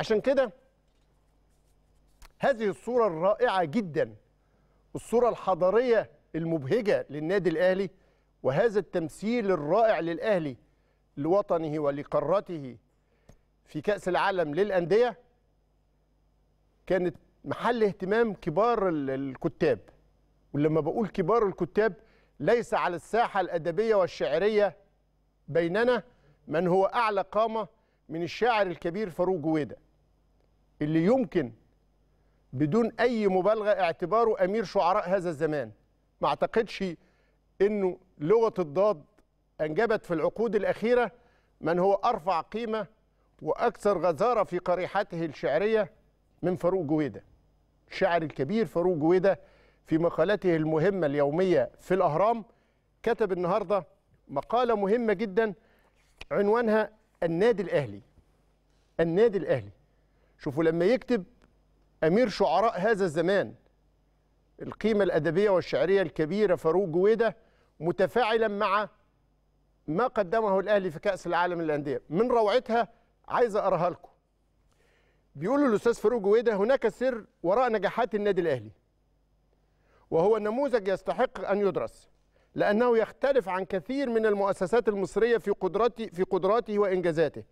عشان كده هذه الصورة الرائعة جدا الصورة الحضارية المبهجة للنادي الأهلي وهذا التمثيل الرائع للأهلي لوطنه ولقارته في كأس العالم للأندية كانت محل اهتمام كبار الكتاب ولما بقول كبار الكتاب ليس على الساحة الأدبية والشعرية بيننا من هو أعلى قامة من الشاعر الكبير فاروق جويده اللي يمكن بدون أي مبالغة اعتباره أمير شعراء هذا الزمان ما أعتقدش أنه لغة الضاد أنجبت في العقود الأخيرة من هو أرفع قيمة وأكثر غزارة في قريحته الشعرية من فاروق جويدة الشاعر الكبير فاروق جويدة في مقالته المهمة اليومية في الأهرام كتب النهاردة مقالة مهمة جدا عنوانها النادي الأهلي النادي الأهلي شوفوا لما يكتب أمير شعراء هذا الزمان القيمة الأدبية والشعرية الكبيرة فاروق جويدة متفاعلا مع ما قدمه الأهلي في كأس العالم للأندية من روعتها عايز أقراها لكم بيقول الأستاذ فاروق جويدة هناك سر وراء نجاحات النادي الأهلي وهو نموذج يستحق أن يدرس لأنه يختلف عن كثير من المؤسسات المصرية في قدرته في قدراته وإنجازاته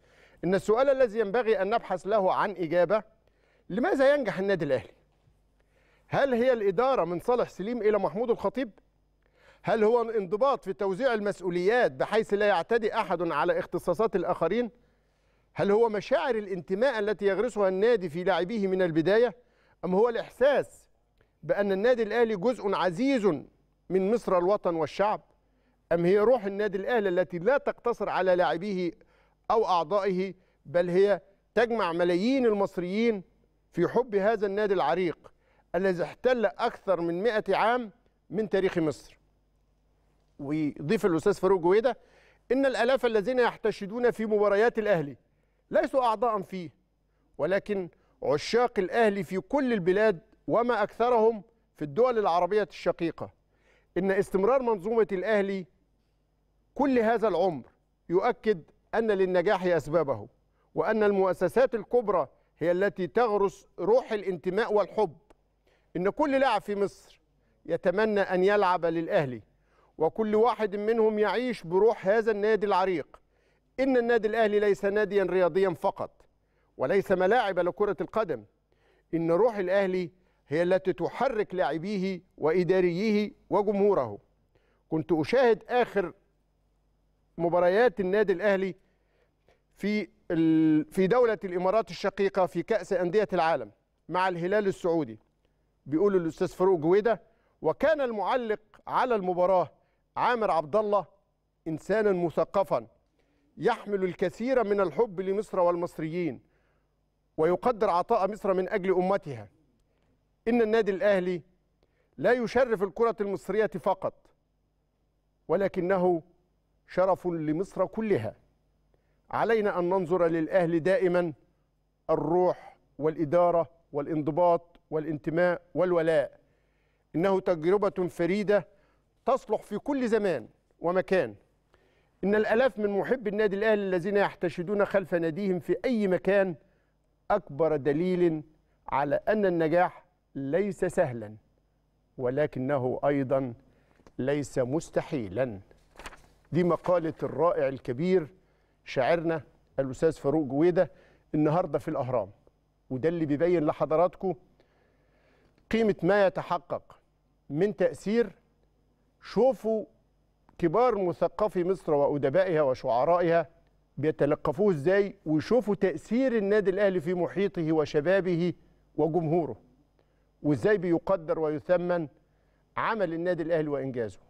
ان السؤال الذي ينبغي ان نبحث له عن اجابه لماذا ينجح النادي الاهلي؟ هل هي الاداره من صالح سليم الى محمود الخطيب؟ هل هو انضباط في توزيع المسؤوليات بحيث لا يعتدي احد على اختصاصات الاخرين؟ هل هو مشاعر الانتماء التي يغرسها النادي في لاعبيه من البدايه؟ ام هو الاحساس بان النادي الاهلي جزء عزيز من مصر الوطن والشعب؟ ام هي روح النادي الاهلي التي لا تقتصر على لاعبيه أو أعضائه بل هي تجمع ملايين المصريين في حب هذا النادي العريق الذي احتل أكثر من 100 عام من تاريخ مصر ويضيف الأستاذ فاروق جويدة إن الألاف الذين يحتشدون في مباريات الأهلي ليسوا أعضاء فيه ولكن عشاق الأهلي في كل البلاد وما أكثرهم في الدول العربية الشقيقة إن استمرار منظومة الأهلي كل هذا العمر يؤكد أن للنجاح أسبابه وأن المؤسسات الكبرى هي التي تغرس روح الانتماء والحب إن كل لاعب في مصر يتمنى أن يلعب للأهلي وكل واحد منهم يعيش بروح هذا النادي العريق إن النادي الأهلي ليس ناديا رياضيا فقط وليس ملاعب لكرة القدم إن روح الأهلي هي التي تحرك لاعبيه وإداريه وجمهوره كنت أشاهد آخر مباريات النادي الاهلي في في دوله الامارات الشقيقه في كاس انديه العالم مع الهلال السعودي بيقول الاستاذ فاروق جويده وكان المعلق على المباراه عامر عبد الله انسانا مثقفا يحمل الكثير من الحب لمصر والمصريين ويقدر عطاء مصر من اجل امتها ان النادي الاهلي لا يشرف الكره المصريه فقط ولكنه شرف لمصر كلها علينا أن ننظر للأهل دائما الروح والإدارة والانضباط والانتماء والولاء إنه تجربة فريدة تصلح في كل زمان ومكان إن الألاف من محب النادي الأهلي الذين يحتشدون خلف ناديهم في أي مكان أكبر دليل على أن النجاح ليس سهلا ولكنه أيضا ليس مستحيلا دي مقالة الرائع الكبير شاعرنا الأستاذ فاروق جويدة النهاردة في الأهرام وده اللي بيبين لحضراتكم قيمة ما يتحقق من تأثير شوفوا كبار مثقفي مصر وأدبائها وشعرائها بيتلقفوه ازاي ويشوفوا تأثير النادي الأهلي في محيطه وشبابه وجمهوره وازاي بيقدر ويثمن عمل النادي الأهلي وإنجازه